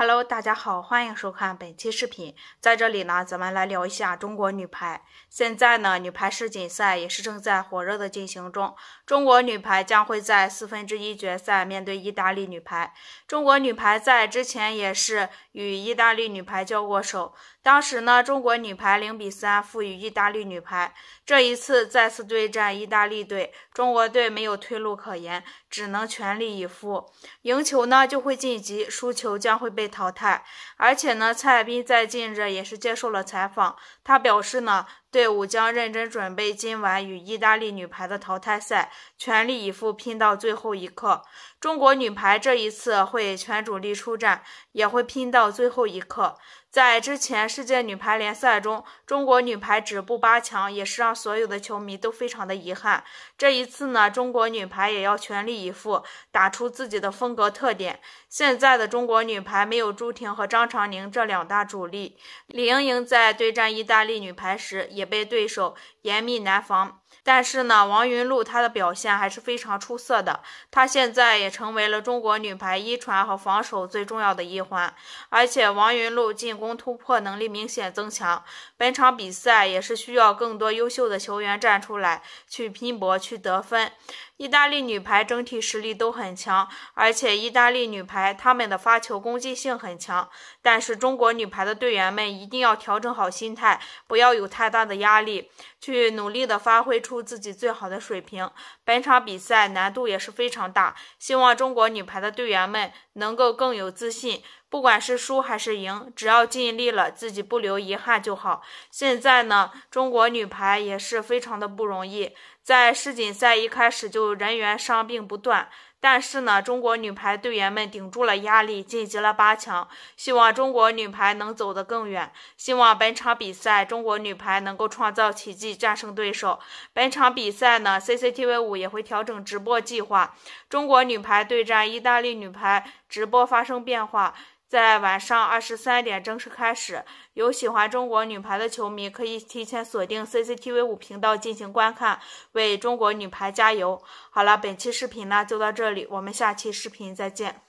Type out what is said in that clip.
Hello，大家好，欢迎收看本期视频。在这里呢，咱们来聊一下中国女排。现在呢，女排世锦赛也是正在火热的进行中。中国女排将会在四分之一决赛面对意大利女排。中国女排在之前也是与意大利女排交过手，当时呢，中国女排零比三负于意大利女排。这一次再次对战意大利队，中国队没有退路可言，只能全力以赴。赢球呢就会晋级，输球将会被。淘汰，而且呢，蔡斌在近日也是接受了采访，他表示呢。队伍将认真准备今晚与意大利女排的淘汰赛，全力以赴拼到最后一刻。中国女排这一次会全主力出战，也会拼到最后一刻。在之前世界女排联赛中，中国女排止步八强，也是让所有的球迷都非常的遗憾。这一次呢，中国女排也要全力以赴，打出自己的风格特点。现在的中国女排没有朱婷和张常宁这两大主力，李盈莹在对战意大利女排时。也被对手严密难防，但是呢，王云璐她的表现还是非常出色的。她现在也成为了中国女排一传和防守最重要的一环，而且王云璐进攻突破能力明显增强。本场比赛也是需要更多优秀的球员站出来去拼搏去得分。意大利女排整体实力都很强，而且意大利女排她们的发球攻击性很强，但是中国女排的队员们一定要调整好心态，不要有太大。的压力，去努力的发挥出自己最好的水平。本场比赛难度也是非常大，希望中国女排的队员们能够更有自信。不管是输还是赢，只要尽力了，自己不留遗憾就好。现在呢，中国女排也是非常的不容易，在世锦赛一开始就人员伤病不断，但是呢，中国女排队员们顶住了压力，晋级了八强。希望中国女排能走得更远，希望本场比赛中国女排能够创造奇迹，战胜对手。本场比赛呢，CCTV 五也会调整直播计划，中国女排对战意大利女排直播发生变化。在晚上二十三点正式开始，有喜欢中国女排的球迷可以提前锁定 CCTV 五频道进行观看，为中国女排加油！好了，本期视频呢就到这里，我们下期视频再见。